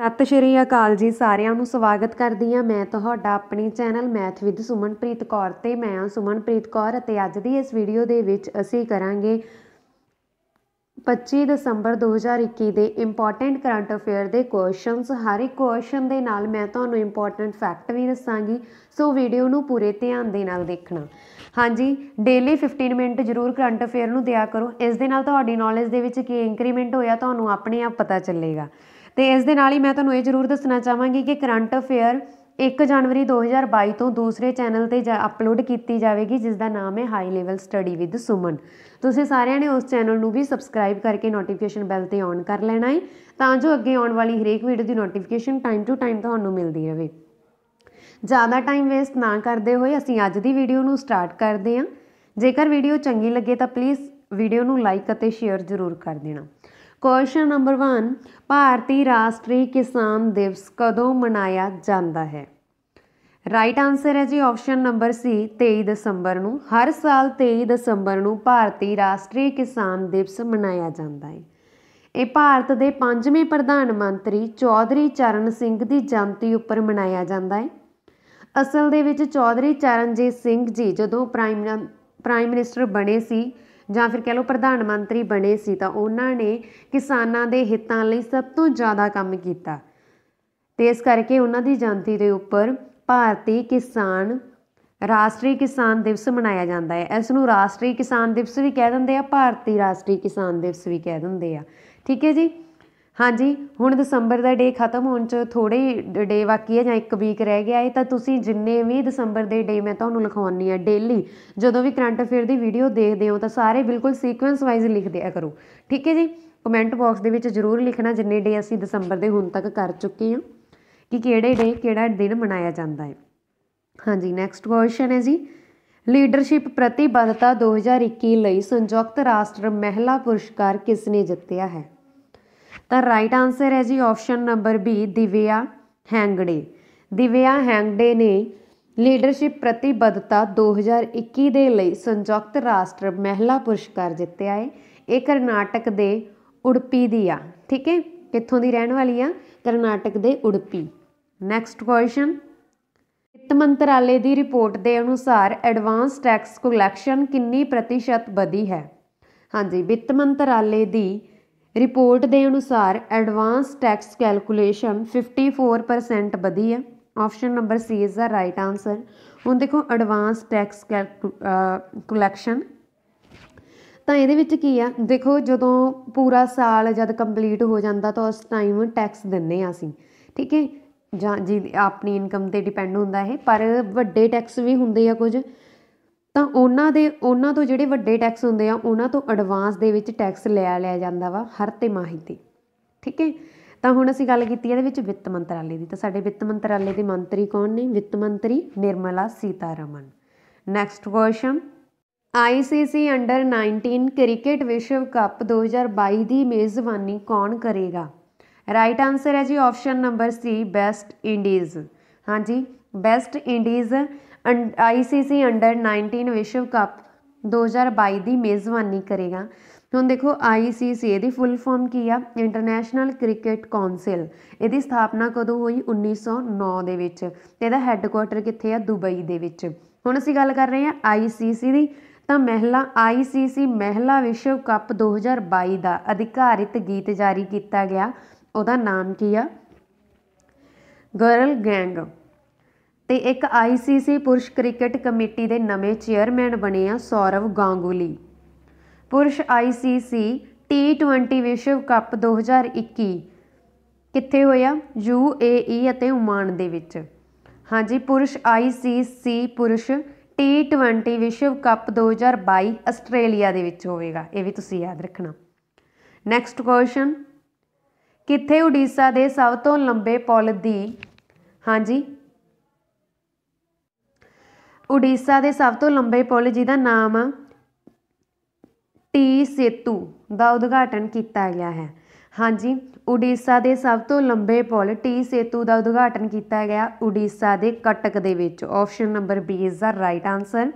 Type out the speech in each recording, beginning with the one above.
ਸਤਿ ਸ਼੍ਰੀ ਅਕਾਲ ਜੀ ਸਾਰਿਆਂ ਨੂੰ ਸਵਾਗਤ ਕਰਦੀ ਹਾਂ ਮੈਂ ਤੁਹਾਡਾ ਆਪਣੇ channel math with Sumanpreet Kaur ਤੇ ਮੈਂ ਹਾਂ ਸੁਮਨਪ੍ਰੀਤ ਕੌਰ ਅਤੇ ਅੱਜ ਦੀ ਇਸ ਵੀਡੀਓ ਦੇ ਵਿੱਚ ਅਸੀਂ ਕਰਾਂਗੇ 25 ਦਸੰਬਰ 2021 ਦੇ ਇੰਪੋਰਟੈਂਟ ਕਰੰਟ ਅਫੇਅਰ ਦੇ ਕੁਐਸਚਨਸ ਹਰ ਇੱਕ ਕੁਐਸਚਨ ਦੇ ਨਾਲ ਮੈਂ ਤੁਹਾਨੂੰ ਇੰਪੋਰਟੈਂਟ ਫੈਕਟ ਵੀ ਦੱਸਾਂਗੀ ਸੋ ਵੀਡੀਓ ਨੂੰ ਪੂਰੇ ਧਿਆਨ ਦੇ ਨਾਲ ਦੇਖਣਾ ਹਾਂਜੀ ਡੇਲੀ 15 ਮਿੰਟ ਜ਼ਰੂਰ ਕਰੰਟ ਅਫੇਅਰ ਨੂੰ ਦਿਆ ਕਰੋ ਇਸ ਦੇ ਨਾਲ ਤੁਹਾਡੀ ਨੌਲੇਜ ਦੇ ਵਿੱਚ ਕੀ ਇੰਕਰੀਮੈਂਟ ਹੋਇਆ ਤੁਹਾਨੂੰ ਆਪਣੇ ਆਪ ਪਤਾ ਚੱਲੇਗਾ ਤੇ ਇਸ ਦੇ ਨਾਲ ਹੀ ਮੈਂ ਤੁਹਾਨੂੰ ਇਹ ਜ਼ਰੂਰ ਦੱਸਣਾ ਚਾਹਾਂਗੀ ਕਿ ਕਰੰਟ ਅਫੇਅਰ 1 ਜਨਵਰੀ 2022 ਤੋਂ ਦੂਸਰੇ ਚੈਨਲ ਤੇ ਅਪਲੋਡ ਕੀਤੀ ਜਾਵੇਗੀ ਜਿਸ ਦਾ ਨਾਮ ਹੈ high level study with Suman ਤੁਸੀਂ ਸਾਰਿਆਂ ਨੇ ਉਸ ਚੈਨਲ ਨੂੰ ਵੀ ਸਬਸਕ੍ਰਾਈਬ ਕਰਕੇ ਨੋਟੀਫਿਕੇਸ਼ਨ ਬੈਲ ਤੇ ਔਨ ਕਰ ਲੈਣਾ ਹੈ ਤਾਂ ਜੋ ਅੱਗੇ ਆਉਣ ਵਾਲੀ ਹਰੇਕ ਵੀਡੀਓ ਦੀ ਨੋਟੀਫਿਕੇਸ਼ਨ ਟਾਈਮ ਟੂ ਟਾਈਮ ਤੁਹਾਨੂੰ ਮਿਲਦੀ ਰਹੇ ਜ਼ਿਆਦਾ ਟਾਈਮ ਵੇਸਟ ਨਾ ਕਰਦੇ ਹੋਏ ਅਸੀਂ ਅੱਜ ਦੀ ਵੀਡੀਓ ਨੂੰ ਸਟਾਰਟ ਕਰਦੇ ਹਾਂ ਜੇਕਰ ਵੀਡੀਓ ਚੰਗੀ ਲੱਗੇ ਤਾਂ ਪਲੀਜ਼ ਵੀਡੀਓ ਨੂੰ ਲਾਈਕ ਅਤੇ ਸ਼ੇਅਰ ਜ਼ਰੂਰ ਕਰ ਦੇਣਾ ਕੁਐਸਚਨ ਨੰਬਰ 1 ਭਾਰਤੀ ਰਾਸ਼ਟਰੀ ਕਿਸਾਨ ਦਿਵਸ ਕਦੋਂ ਮਨਾਇਆ ਜਾਂਦਾ ਹੈ ਰਾਈਟ ਆਨਸਰ ਹੈ ਜੀ ਆਪਸ਼ਨ ਨੰਬਰ ਸੀ 23 ਦਸੰਬਰ ਨੂੰ ਹਰ ਸਾਲ 23 ਦਸੰਬਰ ਨੂੰ ਭਾਰਤੀ ਰਾਸ਼ਟਰੀ ਕਿਸਾਨ ਦਿਵਸ ਮਨਾਇਆ ਜਾਂਦਾ ਹੈ ਇਹ ਭਾਰਤ ਦੇ ਪੰਜਵੇਂ ਪ੍ਰਧਾਨ ਮੰਤਰੀ ਚੌਧਰੀ ਚਰਨ ਸਿੰਘ ਦੀ ਜਨਮਤੀ ਉੱਪਰ ਮਨਾਇਆ ਜਾਂਦਾ ਹੈ ਅਸਲ ਦੇ ਵਿੱਚ ਚੌਧਰੀ ਚਰਨਜੀਤ ਸਿੰਘ ਜੀ ਜਦੋਂ ਪ੍ਰਾਈਮ ਪ੍ਰਾਈਮ ਮਿਨਿਸਟਰ ਬਣੇ ਸੀ ਜਾਂ ਫਿਰ ਕਹਿ ਲਓ ਪ੍ਰਧਾਨ ਮੰਤਰੀ ਬਣੇ ਸੀ ਤਾਂ ਉਹਨਾਂ ਨੇ ਕਿਸਾਨਾਂ ਦੇ ਹਿੱਤਾਂ ਲਈ ਸਭ ਤੋਂ ਜ਼ਿਆਦਾ ਕੰਮ ਕੀਤਾ ਤੇ ਇਸ ਕਰਕੇ ਉਹਨਾਂ ਦੀ ਜਨਤੀ ਦੇ ਉੱਪਰ ਭਾਰਤੀ ਕਿਸਾਨ ਰਾਸ਼ਟਰੀ ਕਿਸਾਨ ਦਿਵਸ ਮਨਾਇਆ ਜਾਂਦਾ ਹੈ ਇਸ ਨੂੰ ਰਾਸ਼ਟਰੀ ਕਿਸਾਨ ਦਿਵਸ ਵੀ ਕਹਿ ਦਿੰਦੇ ਆ ਭਾਰਤੀ ਰਾਸ਼ਟਰੀ ਕਿਸਾਨ ਦਿਵਸ ਵੀ ਕਹਿ ਦਿੰਦੇ ਆ ਠੀਕ ਹੈ ਜੀ ਹਾਂਜੀ ਹੁਣ ਦਸੰਬਰ ਦਾ ਡੇ ਖਤਮ ਹੋਣ 'ਚ ਥੋੜੇ ਹੀ ਡੇ ਬਾਕੀ ਹੈ ਜਾਂ ਇੱਕ ਵੀਕ ਰਹਿ ਗਿਆ ਹੈ ਤਾਂ ਤੁਸੀਂ ਜਿੰਨੇ ਵੀ ਦਸੰਬਰ ਦੇ ਡੇ ਮੈਂ ਤੁਹਾਨੂੰ ਲਿਖਵਾਉਣੀ ਆ ਡੇਲੀ ਜਦੋਂ ਵੀ ਕਰੰਟ ਅਫੇਅਰ ਦੀ ਵੀਡੀਓ ਦੇਖਦੇ ਹੋ ਤਾਂ ਸਾਰੇ ਬਿਲਕੁਲ ਸੀਕੁਐਂਸ ਵਾਈਜ਼ ਲਿਖ ਦਿਆ ਕਰੋ ਠੀਕ ਹੈ ਜੀ ਕਮੈਂਟ ਬਾਕਸ ਦੇ ਵਿੱਚ ਜ਼ਰੂਰ ਲਿਖਣਾ ਜਿੰਨੇ ਡੇ ਅਸੀਂ ਦਸੰਬਰ ਦੇ ਹੁਣ ਤੱਕ ਕਰ ਚੁੱਕੇ ਹਾਂ ਕਿ ਕਿਹੜੇ ਡੇ ਕਿਹੜਾ ਦਿਨ ਮਨਾਇਆ ਜਾਂਦਾ ਹੈ ਹਾਂਜੀ ਨੈਕਸਟ ਕੁਐਸਚਨ ਹੈ ਜੀ ਲੀਡਰਸ਼ਿਪ ਪ੍ਰਤੀਬੱਧਤਾ 2021 ਲਈ ਸੰਯੁਕਤ ਰਾਸ਼ਟਰ ਮਹਿਲਾ ਪੁਰਸਕਾਰ ਕਿਸ ਨੇ ਜਿੱਤਿਆ ਹੈ ਤਾਂ ਰਾਈਟ ਆਨਸਰ ਹੈ ਜੀ option number B Divya Hangde Divya Hangde ਨੇ ਲੀਡਰਸ਼ਿਪ ਪ੍ਰਤੀਬੱਧਤਾ 2021 ਦੇ ਲਈ ਸੰਯੁਕਤ ਰਾਸ਼ਟਰ ਮਹਿਲਾ ਪੁਰਸਕਾਰ ਜਿੱਤਿਆ ਹੈ ਇਹ ਕਰਨਾਟਕ ਦੇ ਉੜਪੀ ਦੀ ਆ ਠੀਕ ਹੈ ਕਿੱਥੋਂ ਦੀ ਰਹਿਣ ਵਾਲੀ ਆ ਕਰਨਾਟਕ ਦੇ ਉੜਪੀ ਨੈਕਸਟ ਕੁਐਸਚਨ ਵਿੱਤ ਮੰਤਰਾਲੇ ਦੀ ਰਿਪੋਰਟ ਦੇ ਅਨੁਸਾਰ ਐਡਵਾਂਸ ਟੈਕਸ ਕਲੈਕਸ਼ਨ ਕਿੰਨੀ ਪ੍ਰਤੀਸ਼ਤ ਵਧੀ ਹੈ ਹਾਂਜੀ ਵਿੱਤ ਮੰਤਰਾਲੇ ਦੀ ਰਿਪੋਰਟ ਦੇ ਅਨੁਸਾਰ ਐਡਵਾਂਸ ਟੈਕਸ ਕੈਲਕੂਲੇਸ਼ਨ 54% ਵਧੀ ਹੈ option number C is the right answer ਹੁਣ ਦੇਖੋ ਐਡਵਾਂਸ ਟੈਕਸ ਕਲੈਕਸ਼ਨ ਤਾਂ ਇਹਦੇ ਵਿੱਚ ਕੀ ਆ ਦੇਖੋ ਜਦੋਂ ਪੂਰਾ ਸਾਲ ਜਦ ਕੰਪਲੀਟ ਹੋ ਜਾਂਦਾ ਤਾਂ ਉਸ ਟਾਈਮ ਟੈਕਸ ਦਿੰਨੇ ਆ ਅਸੀਂ ਠੀਕ ਹੈ ਜਾਂ ਜੀ ਆਪਣੀ ਇਨਕਮ ਤੇ ਡਿਪੈਂਡ ਹੁੰਦਾ ਇਹ ਪਰ ਵੱਡੇ ਟੈਕਸ ਵੀ ਹੁੰਦੇ ਆ ਕੁਝ ਤਾਂ ਉਹਨਾਂ ਦੇ ਉਹਨਾਂ ਤੋਂ ਜਿਹੜੇ ਵੱਡੇ ਟੈਕਸ ਹੁੰਦੇ ਆ ਉਹਨਾਂ ਤੋਂ ਐਡਵਾਂਸ ਦੇ ਵਿੱਚ ਟੈਕਸ ਲਿਆ ਲਿਆ ਜਾਂਦਾ ਵਾ ਹਰ ਤਿਮਾਹੀ ਤੇ ਠੀਕ ਹੈ ਤਾਂ ਹੁਣ ਅਸੀਂ ਗੱਲ ਕੀਤੀ ਇਹਦੇ ਵਿੱਚ ਵਿੱਤ ਮੰਤਰਾਲੇ ਦੀ ਤਾਂ ਸਾਡੇ ਵਿੱਤ ਮੰਤਰਾਲੇ ਦੇ ਮੰਤਰੀ ਕੌਣ ਨੇ ਵਿੱਤ ਮੰਤਰੀ Nirmala Sitharaman next question ICC under 19 cricket ਵਿਸ਼ਵ ਕੱਪ 2022 ਦੀ ਮੇਜ਼ਬਾਨੀ ਕੌਣ ਕਰੇਗਾ ਰਾਈਟ ਆਨਸਰ ਹੈ ਜੀ option number C West Indies ਹਾਂਜੀ ਬੈਸਟ ਇੰਡੀਜ਼ ਆਈਸੀਸੀ ਅੰਡਰ 19 ਵਿਸ਼ਵ ਕੱਪ 2022 ਦੀ ਮੇਜ਼ਬਾਨੀ ਕਰੇਗਾ ਹੁਣ ਦੇਖੋ ਆਈਸੀਸੀ ਇਹਦੀ ਫੁੱਲ ਫਾਰਮ ਕੀ ਆ ਇੰਟਰਨੈਸ਼ਨਲ ਕ੍ਰਿਕਟ ਕਾਉਂਸਲ ਇਹਦੀ ਸਥਾਪਨਾ ਕਦੋਂ ਹੋਈ 1909 ਦੇ ਵਿੱਚ ਤੇ ਇਹਦਾ ਹੈੱਡਕੁਆਟਰ ਕਿੱਥੇ ਆ ਦੁਬਈ ਦੇ ਵਿੱਚ ਹੁਣ ਅਸੀਂ ਗੱਲ ਕਰ ਰਹੇ ਹਾਂ ਆਈਸੀਸੀ ਦੀ ਤਾਂ ਮਹਿਲਾ ਆਈਸੀਸੀ ਮਹਿਲਾ ਵਿਸ਼ਵ ਕੱਪ 2022 ਦਾ ਅਧਿਕਾਰਿਤ ਗੀਤ ਜਾਰੀ ਕੀਤਾ ਗਿਆ ਉਹਦਾ ਨਾਮ ਕੀ ਆ ਗਰਲ ਗੈਂਗ ਤੇ ਇੱਕ ਆਈਸੀਸੀ ਪੁਰਸ਼ ਕ੍ਰਿਕਟ ਕਮੇਟੀ ਦੇ ਨਵੇਂ ਚੇਅਰਮੈਨ ਬਣੇ ਆ ਸੌਰਵ ਗਾਂਗੁਲੀ ਪੁਰਸ਼ ਆਈਸੀਸੀ T20 ਵਿਸ਼ਵ ਕੱਪ 2021 ਕਿੱਥੇ ਹੋਇਆ ਯੂਏਈ ਅਤੇ ਉਮਾਨ ਦੇ ਵਿੱਚ ਹਾਂਜੀ ਪੁਰਸ਼ ਆਈਸੀਸੀ ਪੁਰਸ਼ T20 ਵਿਸ਼ਵ ਕੱਪ 2022 ਆਸਟ੍ਰੇਲੀਆ ਦੇ ਵਿੱਚ ਹੋਵੇਗਾ ਇਹ ਵੀ ਤੁਸੀਂ ਯਾਦ ਰੱਖਣਾ ਨੈਕਸਟ ਕੁਐਸਚਨ ਕਿੱਥੇ ਉੜੀਸਾ ਦੇ ਸਭ ਤੋਂ ਲੰਬੇ ਪੁਲ ਦੀ ਹਾਂਜੀ ਉੜੀਸਾ ਦੇ ਸਭ ਤੋਂ ਲੰਬੇ ਪੁਲ ਜਿਹਦਾ ਨਾਮ ਟੀ ਸੇਤੂ ਦਾ ਉਦਘਾਟਨ ਕੀਤਾ ਗਿਆ ਹੈ ਹਾਂਜੀ ਉੜੀਸਾ ਦੇ ਸਭ ਤੋਂ ਲੰਬੇ ਪੁਲ ਟੀ ਸੇਤੂ ਦਾ ਉਦਘਾਟਨ ਕੀਤਾ ਗਿਆ ਉੜੀਸਾ ਦੇ ਕਟਕ ਦੇ ਵਿੱਚ option number B is the right answer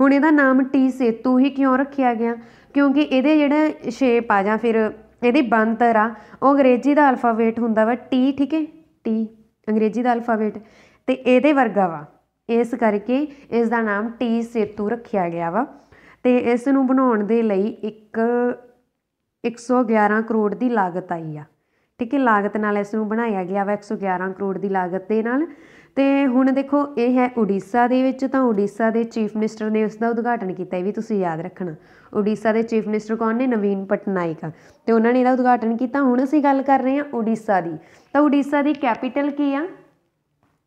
ਹੁਣ ਇਹਦਾ ਨਾਮ ਟੀ ਸੇਤੂ ਹੀ ਕਿਉਂ ਰੱਖਿਆ ਗਿਆ ਕਿਉਂਕਿ ਇਹਦੇ ਜਿਹੜਾ ਸ਼ੇਪ ਆ ਜਾਂ ਫਿਰ ਇਹਦੀ ਬਣਤਰ ਆ ਉਹ ਅੰਗਰੇਜ਼ੀ ਦਾ ਅਲਫਾਬੇਟ ਹੁੰਦਾ ਵਾ ਟੀ ਠੀਕ ਹੈ ਟੀ ਅੰਗਰੇਜ਼ੀ ਦਾ ਅਲਫਾਬੇਟ ਤੇ ਇਹਦੇ ਵਰਗਾ ਵਾ ਇਸ ਕਰਕੇ ਇਸ ਦਾ ਨਾਮ ਟੀ ਸੇਤੂ ਰੱਖਿਆ ਗਿਆ ਵਾ ਤੇ ਇਸ ਨੂੰ ਬਣਾਉਣ ਦੇ ਲਈ ਇੱਕ 111 ਕਰੋੜ ਦੀ ਲਾਗਤ ਆਈ ਆ ਠੀਕ ਹੈ ਲਾਗਤ ਨਾਲ ਇਸ ਨੂੰ ਬਣਾਇਆ ਗਿਆ ਵਾ 111 ਕਰੋੜ ਦੀ ਲਾਗਤ ਦੇ ਨਾਲ ਤੇ ਹੁਣ ਦੇਖੋ ਇਹ ਹੈ ਉੜੀਸਾ ਦੇ ਵਿੱਚ ਤਾਂ ਉੜੀਸਾ ਦੇ ਚੀਫ ਮਿਨਿਸਟਰ ਨੇ ਉਸ ਦਾ ਉਦਘਾਟਨ ਕੀਤਾ ਇਹ ਵੀ ਤੁਸੀਂ ਯਾਦ ਰੱਖਣਾ ਉੜੀਸਾ ਦੇ ਚੀਫ ਮਿਨਿਸਟਰ ਕੌਣ ਨੇ ਨਵੀਨ ਪਟਨਾਇਕ ਤੇ ਉਹਨਾਂ ਨੇ ਇਹਦਾ ਉਦਘਾਟਨ ਕੀਤਾ ਹੁਣ ਅਸੀਂ ਗੱਲ ਕਰ ਰਹੇ ਹਾਂ ਉੜੀਸਾ ਦੀ ਤਾਂ ਉੜੀਸਾ ਦੀ ਕੈਪੀਟਲ ਕੀ ਆ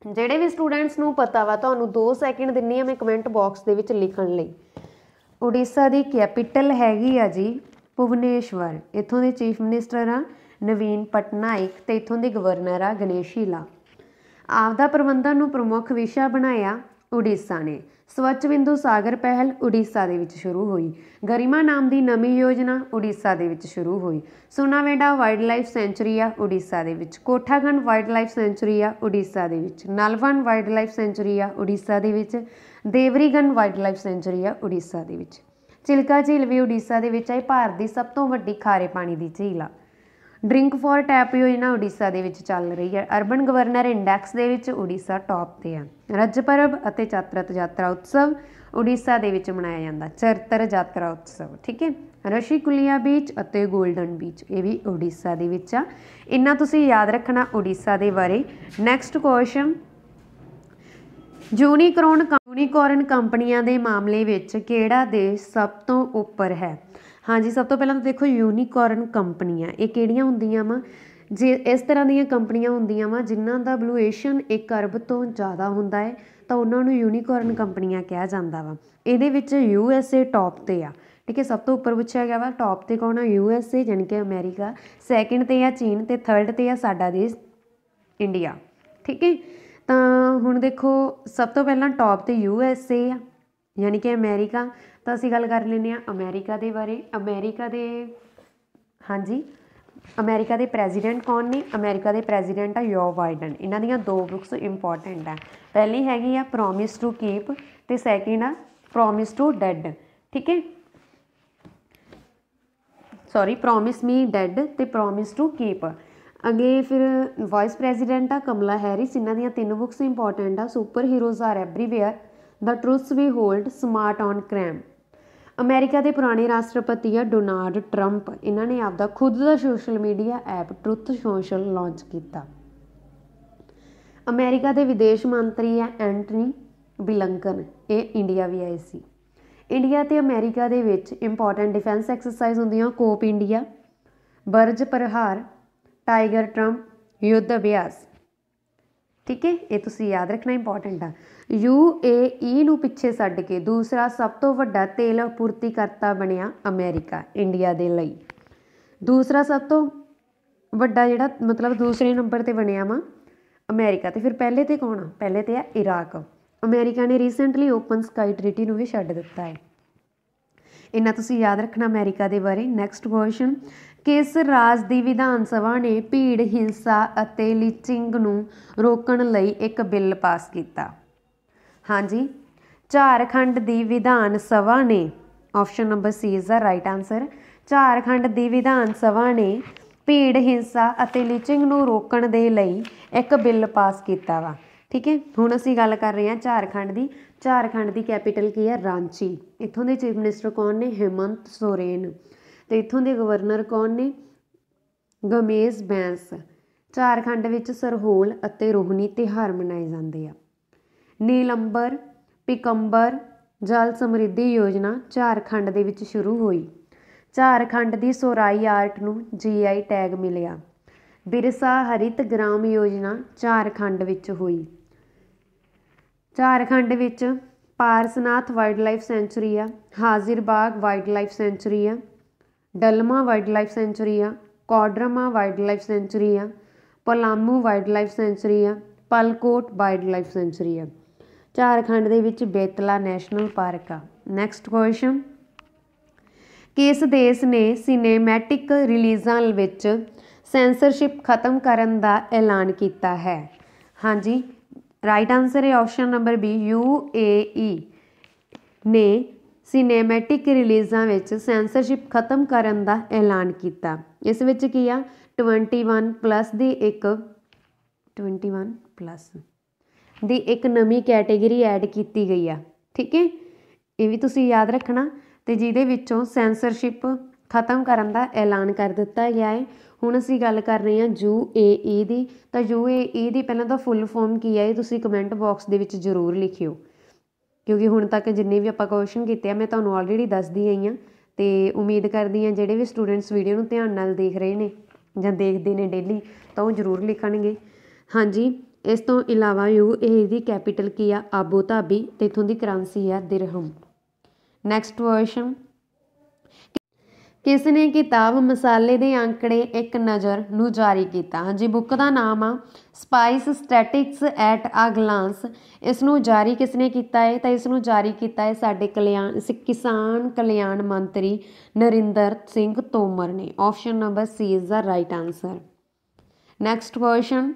ਜਿਹੜੇ ਵੀ ਸਟੂਡੈਂਟਸ ਨੂੰ ਪਤਾ ਵਾ ਤੁਹਾਨੂੰ 2 ਸੈਕਿੰਡ ਦਿੰਨੀ ਆ ਮੈਂ ਕਮੈਂਟ ਬਾਕਸ ਦੇ ਵਿੱਚ ਲਿਖਣ ਲਈ ਓਡੀਸ਼ਾ ਦੀ ਕੈਪੀਟਲ ਹੈਗੀ ਆ ਜੀ ਭੁਵਨੇਸ਼ਵਰ ਇੱਥੋਂ ਦੇ ਚੀਫ ਮਿਨਿਸਟਰ ਆ ਨਵੀਨ ਪਟਨਾਇਕ ਤੇ ਇੱਥੋਂ ਦੇ ਗਵਰਨਰ ਆ ਗਣੇਸ਼ੀਲਾ ਆਪਦਾ ਪ੍ਰਬੰਧਨ ਨੂੰ ਪ੍ਰਮੁੱਖ ਵਿਸ਼ਾ ਬਣਾਇਆ ਓਡੀਸ਼ਾ ਨੇ ਸਵੱਛ ਬਿੰਦੂ ਸਾਗਰ ਪਹਿਲ ਉੜੀਸਾ ਦੇ ਵਿੱਚ ਸ਼ੁਰੂ ਹੋਈ ਗਰਿਮਾ ਨਾਮ ਦੀ ਨਵੀਂ ਯੋਜਨਾ ਉੜੀਸਾ ਦੇ ਵਿੱਚ ਸ਼ੁਰੂ ਹੋਈ ਵਾਈਲਡ ਵਾਈਲਡਲਾਈਫ ਸੈਂਚਰੀ ਆ ਉੜੀਸਾ ਦੇ ਵਿੱਚ ਕੋਠਾਗੰਡ ਵਾਈਲਡਲਾਈਫ ਸੈਂਚਰੀ ਆ ਉੜੀਸਾ ਦੇ ਵਿੱਚ ਨਲਵਨ ਵਾਈਲਡਲਾਈਫ ਸੈਂਚਰੀ ਆ ਉੜੀਸਾ ਦੇ ਵਿੱਚ ਦੇਵਰੀਗਨ ਵਾਈਲਡਲਾਈਫ ਸੈਂਚਰੀ ਆ ਉੜੀਸਾ ਦੇ ਵਿੱਚ ਚਿਲਕਾ ਝੀਲ ਵੀ ਉੜੀਸਾ ਦੇ ਵਿੱਚ ਹੈ ਭਾਰਤ ਦੀ ਸਭ ਤੋਂ ਵੱਡੀ ਖਾਰੇ ਪਾਣੀ ਦੀ ਝੀਲ ਆ ਡਰਿੰਕ ਫੋਰ ਟੈਪ ਯੋਜਨਾ ਉਡੀਸਾ ਦੇ ਵਿੱਚ ਚੱਲ ਰਹੀ ਹੈ ਅਰਬਨ ਗਵਰਨਰ ਇੰਡੈਕਸ ਦੇ ਵਿੱਚ ਉਡੀਸਾ ਟੌਪ ਤੇ ਹੈ ਰਜ ਪਰਬ ਅਤੇ ਚਾਤਰਤ ਯਾਤਰਾ ਉਤਸਵ ਉਡੀਸਾ ਦੇ ਵਿੱਚ ਮਨਾਇਆ ਜਾਂਦਾ ਚਰਤਰ ਯਾਤਰਾ ਉਤਸਵ ਠੀਕ ਹੈ ਰਸ਼ੀਕੁਲਿਆ ਬੀਚ ਅਤੇ 골ਡਨ ਬੀਚ ਇਹ ਵੀ ਉਡੀਸਾ ਦੇ ਵਿੱਚ ਆ ਇੰਨਾ ਤੁਸੀਂ ਯਾਦ ਰੱਖਣਾ ਉਡੀਸਾ ਦੇ ਬਾਰੇ ਨੈਕਸਟ ਕੁਐਸਚਨ ਯੂਨੀਕੋਰਨ ਯੂਨੀਕੋਰਨ ਕੰਪਨੀਆਂ ਦੇ ਮਾਮਲੇ ਵਿੱਚ ਕਿਹੜਾ ਦੇਸ਼ ਸਭ ਤੋਂ ਉੱਪਰ ਹੈ ਹਾਂਜੀ ਸਭ ਤੋਂ ਪਹਿਲਾਂ ਤਾਂ ਦੇਖੋ ਯੂਨੀਕੋਰਨ ਕੰਪਨੀਆਂ ਇਹ ਕਿਹੜੀਆਂ ਹੁੰਦੀਆਂ ਵਾ ਜੇ ਇਸ ਤਰ੍ਹਾਂ ਦੀਆਂ ਕੰਪਨੀਆਂ ਹੁੰਦੀਆਂ ਵਾ ਜਿਨ੍ਹਾਂ ਦਾ ਵੈਲੂਏਸ਼ਨ 1 ਅਰਬ ਤੋਂ ਜ਼ਿਆਦਾ ਹੁੰਦਾ ਹੈ ਤਾਂ ਉਹਨਾਂ ਨੂੰ ਯੂਨੀਕੋਰਨ ਕੰਪਨੀਆਂ ਕਿਹਾ ਜਾਂਦਾ ਵਾ ਇਹਦੇ ਵਿੱਚ ਯੂ ਐਸ ਏ ਟੌਪ ਤੇ ਆ ਠੀਕ ਹੈ ਸਭ ਤੋਂ ਉੱਪਰ ਪੁੱਛਿਆ ਗਿਆ ਵਾ ਟੌਪ ਤੇ ਕੌਣ ਆ ਯੂ ਐਸ ਏ ਯਾਨੀ ਕਿ ਅਮਰੀਕਾ ਸੈਕਿੰਡ ਤੇ ਆ ਚੀਨ ਤੇ ਥਰਡ ਤੇ ਆ ਸਾਡਾ ਦੇਸ਼ ਇੰਡੀਆ ਠੀਕ ਹੈ ਤਾਂ ਹੁਣ ਦੇਖੋ ਸਭ ਤੋਂ ਪਹਿਲਾਂ ਟੌਪ ਤੇ ਯੂ ਐਸ ਏ ਆ ਯਾਨੀ ਕਿ ਅਮਰੀਕਾ ਤਾਂ ਅਸੀਂ ਗੱਲ ਕਰ ਲੈਂਦੇ ਹਾਂ ਅਮਰੀਕਾ ਦੇ ਬਾਰੇ ਅਮਰੀਕਾ ਦੇ ਹਾਂਜੀ ਅਮਰੀਕਾ ਦੇ ਪ੍ਰੈਜ਼ੀਡੈਂਟ ਕੌਣ ਨੇ ਅਮਰੀਕਾ ਦੇ ਪ੍ਰੈਜ਼ੀਡੈਂਟ ਆ ਜੋ ਬਾਈਡਨ ਇਹਨਾਂ ਦੀਆਂ ਦੋ ਬੁੱਕਸ ਇੰਪੋਰਟੈਂਟ ਆ ਪਹਿਲੀ ਹੈਗੀ ਆ ਪ੍ਰੋਮਿਸ ਟੂ ਕੀਪ ਤੇ ਸੈਕਿੰਡ ਆ ਪ੍ਰੋਮਿਸ ਟੂ ਡੈਡ ਠੀਕ ਹੈ ਸੌਰੀ ਪ੍ਰੋਮਿਸ ਮੀ ਡੈਡ ਤੇ ਪ੍ਰੋਮਿਸ ਟੂ ਕੀਪ ਅਗੇ ਫਿਰ ਵਾਈਸ ਪ੍ਰੈਜ਼ੀਡੈਂਟ ਆ ਕਮਲਾ ਹੈਰਿਸ ਇਹਨਾਂ ਦੀਆਂ ਤਿੰਨ ਬੁੱਕਸ ਇੰਪੋਰਟੈਂਟ ਆ superheroes are everywhere the truths we hold smart on crime America ਦੇ ਪੁਰਾਣੇ ਰਾਸ਼ਟਰਪਤੀ ਆ ਡੋਨਾਲਡ ਟਰੰਪ ਇਹਨਾਂ ਨੇ ਆਪਦਾ ਖੁਦ ਦਾ social media app truth social launch ਕੀਤਾ ਅਮਰੀਕਾ ਦੇ ਵਿਦੇਸ਼ ਮੰਤਰੀ ਆ ਐਂਟਨੀ ਬਿਲੰਕਨ ਇਹ ਇੰਡੀਆ ਵੀ ਆਏ ਸੀ ਇੰਡੀਆ ਤੇ ਅਮਰੀਕਾ ਦੇ ਵਿੱਚ ਇੰਪੋਰਟੈਂਟ ਡਿਫੈਂਸ ਐਕਸਰਸਾਈਜ਼ ਹੁੰਦੀਆਂ ਕੋਪ ਇੰਡੀਆ ਬਰਜ ਪ੍ਰਹਾਰ ਟਾਈਗਰ ਟਰੰਪ ਯੁੱਧ ਅਭਿਆਸ ਠੀਕ ਹੈ ਇਹ ਤੁਸੀਂ ਯਾਦ ਰੱਖਣਾ ਇੰਪੋਰਟੈਂਟ ਆ ਯੂ ਏ ਈ ਨੂੰ ਪਿੱਛੇ ਛੱਡ ਕੇ ਦੂਸਰਾ ਸਭ ਤੋਂ ਵੱਡਾ ਤੇਲ ਪੂਰਤੀਕਰਤਾ ਬਣਿਆ ਅਮਰੀਕਾ ਇੰਡੀਆ ਦੇ ਲਈ ਦੂਸਰਾ ਸਭ ਤੋਂ ਵੱਡਾ ਜਿਹੜਾ ਮਤਲਬ ਦੂਸਰੇ ਨੰਬਰ ਤੇ ਬਣਿਆ ਵਾ ਅਮਰੀਕਾ ਤੇ ਫਿਰ ਪਹਿਲੇ ਤੇ ਕੌਣ ਆ ਪਹਿਲੇ ਤੇ ਆ ਇਰਾਕ ਅਮਰੀਕਾ ਨੇ ਰੀਸੈਂਟਲੀ ਓਪਨ ਸਕਾਈ ਟ੍ਰੀਟੀ ਨੂੰ ਵੀ ਛੱਡ ਦਿੱਤਾ ਹੈ ਇਹਨਾਂ ਤੁਸੀਂ ਯਾਦ ਰੱਖਣਾ ਅਮਰੀਕਾ ਦੇ ਬਾਰੇ ਨੈਕਸਟ ਕੁਐਸਚਨ ਕਿਸ ਰਾਜ ਦੀ ਵਿਧਾਨ ਸਭਾ ਨੇ ਭੀੜ ਹਿੰਸਾ ਅਤੇ ਲਿਚਿੰਗ ਨੂੰ ਰੋਕਣ ਲਈ ਇੱਕ ਬਿੱਲ ਪਾਸ ਕੀਤਾ ਹਾਂਜੀ ਝਾਰਖੰਡ ਦੀ ਵਿਧਾਨ ਸਭਾ ਨੇ option number C is the right answer Jharkhand ਦੀ ਵਿਧਾਨ ਸਭਾ ਨੇ ਭੀੜ ਹਿੰਸਾ ਅਤੇ ਲਿਚਿੰਗ ਨੂੰ ਰੋਕਣ ਦੇ ਲਈ ਇੱਕ ਬਿੱਲ ਪਾਸ ਕੀਤਾ ਵਾ ਠੀਕ ਹੈ ਹੁਣ ਅਸੀਂ ਗੱਲ ਕਰ ਰਹੇ ਹਾਂ ਝਾਰਖੰਡ ਦੀ ਝਾਰਖੰਡ ਦੀ ਕੈਪੀਟਲ ਕੀ ਹੈ ਰਾਂਚੀ ਇੱਥੋਂ ਦੇ ਚੀਫ ਮਿਨਿਸਟਰ ਕੌਣ ਨੇ ਹਿਮੰਤ ਸੋਰੇਨ ਤੇ ਇੱਥੋਂ ਦੇ ਗਵਰਨਰ ਕੌਣ ਨੇ ਗਮੇਸ ਬੈਂਸ ਝਾਰਖੰਡ ਵਿੱਚ ਸਰਹੋਲ ਅਤੇ ਰੋਹਣੀ ਤਿਹਾਰ ਮਨਾਏ ਜਾਂਦੇ ਆ ਨੀਲੰਬਰ ਪਿਕੰਬਰ ਜਲ ਸਮਰਿੱਧੀ ਯੋਜਨਾ ਝਾਰਖੰਡ ਦੇ ਵਿੱਚ ਸ਼ੁਰੂ ਹੋਈ ਝਾਰਖੰਡ ਦੀ ਸੋਰਾਈ ਆਰਟ ਨੂੰ ਜੀਆਈ ਟੈਗ ਮਿਲਿਆ ਬਿਰਸਾ ਹਰਿਤ ਗ੍ਰਾਮ ਯੋਜਨਾ ਝਾਰਖੰਡ ਵਿੱਚ ਹੋਈ ਝਾਰਖੰਡ ਵਿੱਚ ਪਾਰਸਨਾਥ ਵਾਈਲਡ ਲਾਈਫ ਆ ਹਾਜ਼ਿਰਬਾਗ ਵਾਈਲਡਲਾਈਫ ਵਾਈਲਡ ਲਾਈਫ ਆ ਡਲਮਾ ਵਾਈਲਡ ਲਾਈਫ ਆ ਕੋਡਰਮਾ ਵਾਈਲਡ ਲਾਈਫ ਆ ਪਲਾਮੂ ਵਾਈਲਡ ਲਾਈਫ ਆ ਪਲਕੋਟ ਵਾਈਲਡ ਲਾਈਫ ਆ ਝਾਰਖੰਡ ਦੇ ਵਿੱਚ ਬੇਤਲਾ ਨੈਸ਼ਨਲ ਪਾਰਕ ਆ ਨੈਕਸਟ ਕੁਐਸਚਨ ਕਿਸ ਦੇਸ਼ ਨੇ ਸਿਨੇਮੈਟਿਕ ਰਿਲੀਜ਼ਾਂ ਵਿੱਚ ਸੈਂਸਰਸ਼ਿਪ ਖਤਮ ਕਰਨ ਦਾ ਐਲਾਨ ਕੀਤਾ ਹੈ ਹਾਂਜੀ ਰਾਈਟ ਆਨਸਰ ਹੈ option number B U A E ਨੇ ਸਿਨੇਮੈਟਿਕ ਰਿਲੀਜ਼ਾਂ ਵਿੱਚ ਸੈਂਸਰਸ਼ਿਪ ਖਤਮ ਕਰਨ ਦਾ ਐਲਾਨ ਕੀਤਾ ਇਸ ਵਿੱਚ ਕੀ ਆ 21 ਪਲੱਸ ਦੀ ਇੱਕ 21 ਪਲੱਸ ਦੀ ਇੱਕ ਨਵੀਂ ਕੈਟਾਗਰੀ ਐਡ ਕੀਤੀ ਗਈ ਆ ਠੀਕ ਹੈ ਇਹ ਵੀ ਤੁਸੀਂ ਯਾਦ ਰੱਖਣਾ ਤੇ ਜਿਹਦੇ ਵਿੱਚੋਂ ਸੈਂਸਰਸ਼ਿਪ ਖਤਮ ਕਰਨ ਦਾ ਐਲਾਨ ਕਰ ਦਿੱਤਾ ਗਿਆ ਹੈ ਹੁਣ ਅਸੀਂ ਗੱਲ ਕਰ ਰਹੇ ਹਾਂ ਯੂ ਏ ਈ ਦੀ ਤਾਂ ਯੂ ਏ ਈ ਦੀ ਪਹਿਲਾਂ ਤਾਂ ਫੁੱਲ ਫਾਰਮ ਕੀ ਹੈ ਇਹ ਤੁਸੀਂ ਕਮੈਂਟ ਬਾਕਸ ਦੇ ਵਿੱਚ ਜ਼ਰੂਰ ਲਿਖਿਓ ਕਿਉਂਕਿ ਹੁਣ ਤੱਕ ਜਿੰਨੇ ਵੀ ਆਪਾਂ ਕੁਐਸਚਨ ਕੀਤੇ ਆ ਮੈਂ ਤੁਹਾਨੂੰ ਆਲਰੇਡੀ ਦੱਸਦੀ ਆਈ ਆ ਤੇ ਉਮੀਦ ਕਰਦੀ ਆ ਜਿਹੜੇ ਵੀ ਸਟੂਡੈਂਟਸ ਵੀਡੀਓ ਨੂੰ ਧਿਆਨ ਨਾਲ ਦੇਖ ਰਹੇ ਨੇ ਜਾਂ ਦੇਖਦੇ ਨੇ ਡੇਲੀ ਤਾਂ ਉਹ ਜ਼ਰੂਰ ਲਿਖਣਗੇ ਹਾਂਜੀ ਇਸ ਤੋਂ ਇਲਾਵਾ ਯੂ ਏ ਦੀ ਕੈਪੀਟਲ ਕੀ ਆ ਆਬੂ ਧਾਬੀ ਤੇ ਇਥੋਂ ਦੀ ਕਰੰਸੀ ਆ ਦਿਰਹਮ ਨੈਕਸਟ ਵਰਸ਼ਨ ਕਿਸ ਨੇ ਕਿਤਾਬ ਮਸਾਲੇ ਦੇ ਅੰਕੜੇ ਇੱਕ ਨਜ਼ਰ ਨੂੰ ਜਾਰੀ ਕੀਤਾ ਹਾਂਜੀ ਬੁੱਕ ਦਾ ਨਾਮ ਆ ਸਪਾਈਸ ਸਟੈਟਿਕਸ ਐਟ ਆ ਗਲਾਂਸ ਇਸ ਨੂੰ ਜਾਰੀ ਕਿਸ ਨੇ ਕੀਤਾ ਹੈ ਤਾਂ ਇਸ ਨੂੰ ਜਾਰੀ ਕੀਤਾ ਹੈ ਸਾਡੇ ਕਲਿਆਣ ਕਿਸਾਨ ਕਲਿਆਣ ਮੰਤਰੀ ਨਰਿੰਦਰ ਸਿੰਘ ਤੋਮਰ ਨੇ option number C is the right answer next question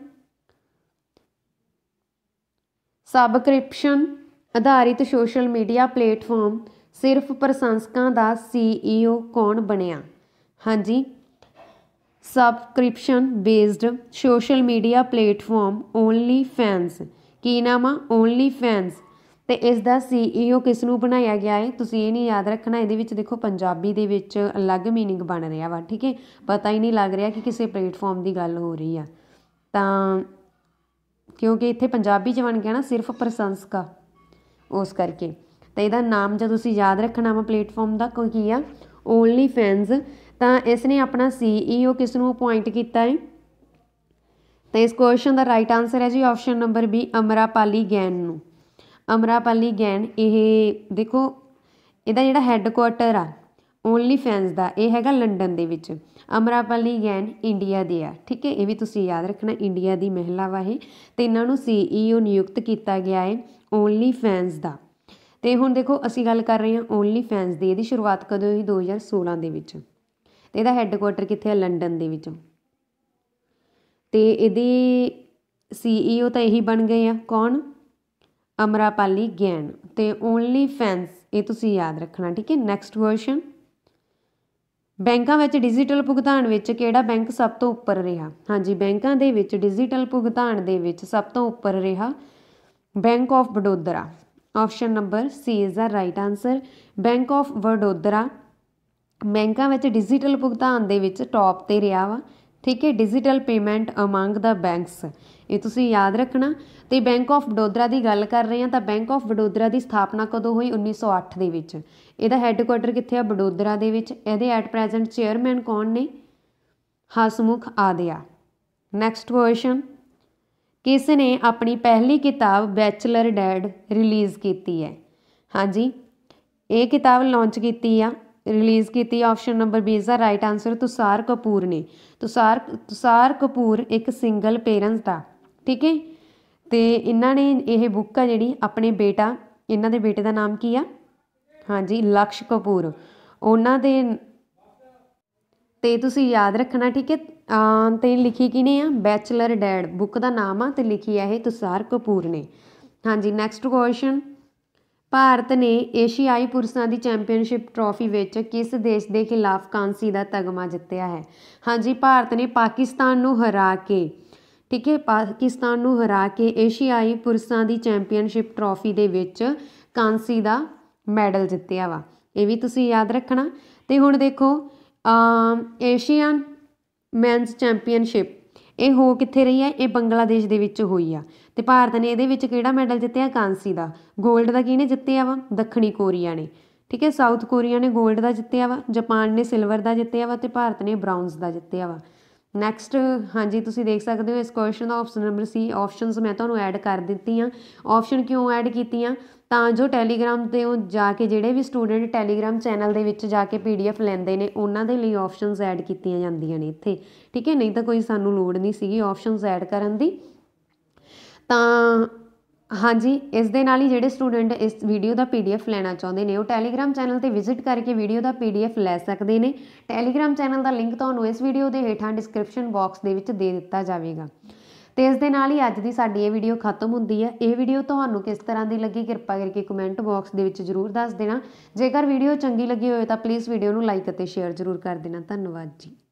subscription ਆਧਾਰਿਤ ਸੋਸ਼ਲ ਮੀਡੀਆ ਪਲੇਟਫਾਰਮ ਸਿਰਫ ਪ੍ਰਸ਼ੰਸਕਾਂ ਦਾ ਸੀਈਓ e ਕੌਣ ਬਣਿਆ ਹਾਂਜੀ subscription based social media platform only fans ਕੀ ਨਾਮ ਆ ਓਨਲੀ ਫੈਨਸ ਤੇ ਇਸ ਦਾ ਸੀਈਓ e ਕਿਸ ਨੂੰ ਬਣਾਇਆ ਗਿਆ ਹੈ ਤੁਸੀਂ ਇਹ ਨਹੀਂ ਯਾਦ ਰੱਖਣਾ ਇਹਦੇ ਵਿੱਚ ਦੇਖੋ ਪੰਜਾਬੀ ਦੇ ਵਿੱਚ ਅਲੱਗ मीनिंग ਬਣ ਰਿਹਾ ਵਾ ਠੀਕ ਹੈ ਪਤਾ ਹੀ ਨਹੀਂ ਲੱਗ ਰਿਹਾ ਕਿ ਕਿਸੇ ਪਲੇਟਫਾਰਮ ਦੀ ਗੱਲ ਹੋ ਰਹੀ ਆ ਤਾਂ ਕਿਉਂਕਿ ਇੱਥੇ ਪੰਜਾਬੀ ਚ ਬਣ ਗਿਆ ਨਾ ਸਿਰਫ ਪ੍ਰਸ਼ੰਸਕਾ ਉਸ ਕਰਕੇ ਤਾਂ ਇਹਦਾ ਨਾਮ ਜੇ ਤੁਸੀਂ ਯਾਦ ਰੱਖਣਾ ਵਾ ਪਲੇਟਫਾਰਮ ਦਾ ਕੋਈ ਕੀ ਆ ਓਨਲੀ ਫੈਨਸ ਤਾਂ ਇਸ ਨੇ ਆਪਣਾ ਸੀਈਓ ਕਿਸ ਨੂੰ ਅਪਾਇੰਟ ਕੀਤਾ ਹੈ ਤਾਂ ਇਸ ਕੁਐਸਚਨ ਦਾ ਰਾਈਟ ਆਨਸਰ ਹੈ ਜੀ option number B Amrapali Gan ਨੂੰ ਅਮਰਾਪਾਲੀ ਗੈਨ ਇਹ ਦੇਖੋ ਇਹਦਾ ਜਿਹੜਾ ਹੈੱਡਕੁਆਟਰ ਆ ਓਨਲੀ ਫੈਨਸ ਦਾ ਇਹ ਹੈਗਾ ਲੰਡਨ ਦੇ ਵਿੱਚ ਅਮਰਾਪਾਲੀ ਗੈਨ ਇੰਡੀਆ ਦੇ ਆ ਠੀਕ ਹੈ ਇਹ ਵੀ ਤੁਸੀਂ ਯਾਦ ਰੱਖਣਾ ਇੰਡੀਆ ਦੀ ਮਹਿਲਾ ਵਾ ਤੇ ਇਹਨਾਂ ਨੂੰ ਸੀਈਓ e ਨਿਯੁਕਤ ਕੀਤਾ ਗਿਆ ਹੈ ਓਨਲੀ ਫੈਨਸ ਦਾ ਤੇ ਹੁਣ ਦੇਖੋ ਅਸੀਂ ਗੱਲ ਕਰ ਰਹੇ ਹਾਂ ਓਨਲੀ ਫੈਨਸ ਦੀ ਇਹਦੀ ਸ਼ੁਰੂਆਤ ਕਦੋਂ ਹੋਈ 2016 ਦੇ ਵਿੱਚ ਤੇ ਇਹਦਾ ਹੈੱਡਕੁਆਟਰ ਕਿੱਥੇ ਹੈ ਲੰਡਨ ਦੇ ਵਿੱਚ ਤੇ ਇਹਦੇ ਸੀਈਓ e ਤਾਂ ਇਹੀ ਬਣ ਗਏ ਆ ਕੌਣ ਅਮਰਾਪਾਲੀ ਗੈਨ ਤੇ ਓਨਲੀ ਫੈਨਸ ਇਹ ਤੁਸੀਂ ਯਾਦ ਰੱਖਣਾ ਠੀਕ ਹੈ ਨੈਕਸਟ ਵਰਸ਼ਨ ਬੈਂਕਾਂ ਵਿੱਚ ਡਿਜੀਟਲ ਭੁਗਤਾਨ ਵਿੱਚ ਕਿਹੜਾ ਬੈਂਕ ਸਭ ਤੋਂ ਉੱਪਰ ਰਿਹਾ ਹਾਂਜੀ ਬੈਂਕਾਂ ਦੇ ਵਿੱਚ ਡਿਜੀਟਲ ਭੁਗਤਾਨ ਦੇ ਵਿੱਚ ਸਭ ਤੋਂ ਉੱਪਰ ਰਿਹਾ ਬੈਂਕ ਆਫ ਬਡੋਦਰਾ option number C is the right answer bank of Vadodara ਬੈਂਕਾਂ ਵਿੱਚ ਡਿਜੀਟਲ ਭੁਗਤਾਨ ਦੇ ਵਿੱਚ ਟੌਪ ਤੇ ਰਿਹਾ ਵਾ ਠੀਕ ਹੈ digital payment among the banks ਇਹ ਤੁਸੀਂ ਯਾਦ ਰੱਖਣਾ ਤੇ ਬੈਂਕ ਆਫ ਵਡੋਦਰਾ ਦੀ ਗੱਲ ਕਰ ਰਹੇ ਹਾਂ ਤਾਂ ਬੈਂਕ ਆਫ ਵਡੋਦਰਾ ਦੀ ਸਥਾਪਨਾ ਕਦੋਂ ਹੋਈ 1908 ਦੇ ਵਿੱਚ ਇਹਦਾ ਹੈੱਡਕੁਆਟਰ ਕਿੱਥੇ ਆ ਵਡੋਦਰਾ ਦੇ ਵਿੱਚ ਇਹਦੇ ਐਟ ਪ੍ਰੈਜ਼ੈਂਟ ਚੇਅਰਮੈਨ ਕੌਣ ਨੇ ਹਸਮੁਖ ਆਦਿਆ ਨੈਕਸਟ ਕੁਐਸਚਨ ਕਿਸ ਨੇ ਆਪਣੀ ਪਹਿਲੀ ਕਿਤਾਬ ਬੈਚਲਰ ਡੈਡ ਰਿਲੀਜ਼ ਕੀਤੀ ਹੈ ਹਾਂਜੀ ਇਹ ਕਿਤਾਬ ਲਾਂਚ ਕੀਤੀ ਆ ਰਿਲੀਜ਼ ਕੀਤੀ option number B is the right answer Tusshar Kapoor ਨੇ ਤੁਸਾਰ ਤੁਸਾਰ ਕਪੂਰ ਇੱਕ ਸਿੰਗਲ ਪੇਰੈਂਟਸ ਦਾ ਠੀਕ ਹੈ ਤੇ ਇਹਨਾਂ ਨੇ ਇਹ ਬੁੱਕ ਆ ਜਿਹੜੀ ਆਪਣੇ ਬੇਟਾ ਇਹਨਾਂ ਦੇ ਬੇਟੇ ਦਾ ਨਾਮ ਕੀ ਆ ਹਾਂਜੀ ਲਕਸ਼ ਕਪੂਰ ਉਹਨਾਂ ਦੇ ਤੇ ਤੁਸੀਂ ਯਾਦ ਰੱਖਣਾ ਠੀਕ ਹੈ ਤੇ ਲਿਖੀ ਕਿਨੇ ਆ ਬੈਚਲਰ ਡੈਡ ਬੁੱਕ ਦਾ ਨਾਮ ਆ ਤੇ ਲਿਖੀ ਆ ਇਹ ਤੁਸ਼ਾਰ ਕਪੂਰ ਨੇ ਹਾਂਜੀ ਨੈਕਸਟ ਕੁਐਸਚਨ ਭਾਰਤ ਨੇ ਏਸ਼ੀਆਈ ਪੁਰਸ਼ਾਂ ਦੀ ਚੈਂਪੀਅਨਸ਼ਿਪ ਟਰਾਫੀ ਵਿੱਚ ਕਿਸ ਦੇਸ਼ ਦੇ ਖਿਲਾਫ ਕਾਂਸੀ ਦਾ ਤਗਮਾ ਜਿੱਤਿਆ ਹੈ ਹਾਂਜੀ ਭਾਰਤ ਨੇ ਪਾਕਿਸਤਾਨ ਨੂੰ ਹਰਾ ਕੇ ਠੀਕ ਹੈ ਪਾਕਿਸਤਾਨ ਨੂੰ ਹਰਾ ਕੇ ਏਸ਼ੀਆਈ ਪੁਰਸ਼ਾਂ ਦੀ ਚੈਂਪੀਅਨਸ਼ਿਪ ਟਰਾਫੀ ਦੇ ਵਿੱਚ ਕਾਂਸੀ ਦਾ ਮੈਡਲ ਜਿੱਤਿਆ ਵਾ ਇਹ ਵੀ ਤੁਸੀਂ ਯਾਦ ਰੱਖਣਾ ਤੇ ਹੁਣ ਦੇਖੋ ਏਸ਼ੀਅਨ ਮੈਨਸ ਚੈਂਪੀਅਨਸ਼ਿਪ ਇਹ ਹੋ ਕਿੱਥੇ ਰਹੀ ਹੈ ਇਹ ਬੰਗਲਾਦੇਸ਼ ਦੇ ਵਿੱਚ ਹੋਈ ਆ ਤੇ ਭਾਰਤ ਨੇ ਇਹਦੇ ਵਿੱਚ ਕਿਹੜਾ ਮੈਡਲ ਜਿੱਤਿਆ ਕਾਂਸੀ ਦਾ 골ਡ ਦਾ ਕਿਹਨੇ ਜਿੱਤਿਆ ਵਾ ਦੱਖਣੀ ਕੋਰੀਆ ਨੇ ਠੀਕ ਹੈ ਸਾਊਥ ਕੋਰੀਆ ਨੇ 골ਡ ਦਾ ਜਿੱਤਿਆ ਵਾ ਜਾਪਾਨ ਨੇ ਸਿਲਵਰ ਦਾ ਜਿੱਤਿਆ ਵਾ ਤੇ ਭਾਰਤ ਨੇ ਬ੍ਰਾਊਨਜ਼ ਦਾ ਜਿੱਤਿਆ ਵਾ ਨੈਕਸਟ ਹਾਂਜੀ ਤੁਸੀਂ ਦੇਖ ਸਕਦੇ ਹੋ ਇਸ ਕੁਐਸਚਨ ਦਾ ਆਪਸ਼ਨ ਨੰਬਰ ਸੀ ਆਪਸ਼ਨਸ ਮੈਂ ਤੁਹਾਨੂੰ ਐਡ ਕਰ ਦਿੱਤੀਆਂ ਆਪਸ਼ਨ ਕਿਉਂ ਐਡ ਕੀਤੀਆਂ ਤਾਂ ਜੋ ਟੈਲੀਗ੍ਰਾਮ 'ਤੇ ਉਹ ਜਾ ਕੇ ਜਿਹੜੇ ਵੀ ਸਟੂਡੈਂਟ ਟੈਲੀਗ੍ਰਾਮ ਚੈਨਲ ਦੇ ਵਿੱਚ ਜਾ ਕੇ ਪੀਡੀਐਫ ਲੈਂਦੇ ਨੇ ਉਹਨਾਂ ਦੇ ਲਈ ਆਪਸ਼ਨਸ ਐਡ ਕੀਤੀਆਂ ਜਾਂਦੀਆਂ ਨੇ ਇੱਥੇ ਠੀਕ ਹੈ ਨਹੀਂ ਤਾਂ ਕੋਈ ਸਾਨੂੰ ਲੋੜ ਨਹੀਂ ਸੀਗੀ ਆਪਸ਼ਨਸ ਐਡ ਕਰਨ ਦੀ ਤਾਂ ਹਾਂਜੀ ਇਸ ਦੇ ਨਾਲ ਹੀ ਜਿਹੜੇ ਸਟੂਡੈਂਟ ਇਸ ਵੀਡੀਓ ਦਾ ਪੀਡੀਐਫ ਲੈਣਾ ਚਾਹੁੰਦੇ ਨੇ ਉਹ ਟੈਲੀਗ੍ਰਾਮ ਚੈਨਲ ਤੇ ਵਿਜ਼ਿਟ ਕਰਕੇ ਵੀਡੀਓ ਦਾ ਪੀਡੀਐਫ ਲੈ ਸਕਦੇ ਨੇ ਟੈਲੀਗ੍ਰਾਮ ਚੈਨਲ ਦਾ ਲਿੰਕ ਤੁਹਾਨੂੰ ਇਸ ਵੀਡੀਓ ਦੇ ਹੇਠਾਂ ਡਿਸਕ੍ਰਿਪਸ਼ਨ ਬਾਕਸ ਦੇ ਵਿੱਚ ਦੇ ਦਿੱਤਾ ਜਾਵੇਗਾ ਤੇ ਇਸ ਦੇ ਨਾਲ ਹੀ ਅੱਜ ਦੀ ਸਾਡੀ ਇਹ ਵੀਡੀਓ ਖਤਮ ਹੁੰਦੀ ਹੈ ਇਹ ਵੀਡੀਓ ਤੁਹਾਨੂੰ ਕਿਸ ਤਰ੍ਹਾਂ ਦੀ ਲੱਗੀ ਕਿਰਪਾ ਕਰਕੇ ਕਮੈਂਟ ਬਾਕਸ ਦੇ ਵਿੱਚ ਜਰੂਰ ਦੱਸ ਦੇਣਾ ਜੇਕਰ ਵੀਡੀਓ ਚੰਗੀ ਲੱਗੀ ਹੋਵੇ ਤਾਂ ਪਲੀਜ਼ ਵੀਡੀਓ ਨੂੰ ਲਾਈਕ ਅਤੇ ਸ਼ੇਅਰ ਜਰੂਰ ਕਰ ਦੇਣਾ ਧੰਨਵਾਦ ਜੀ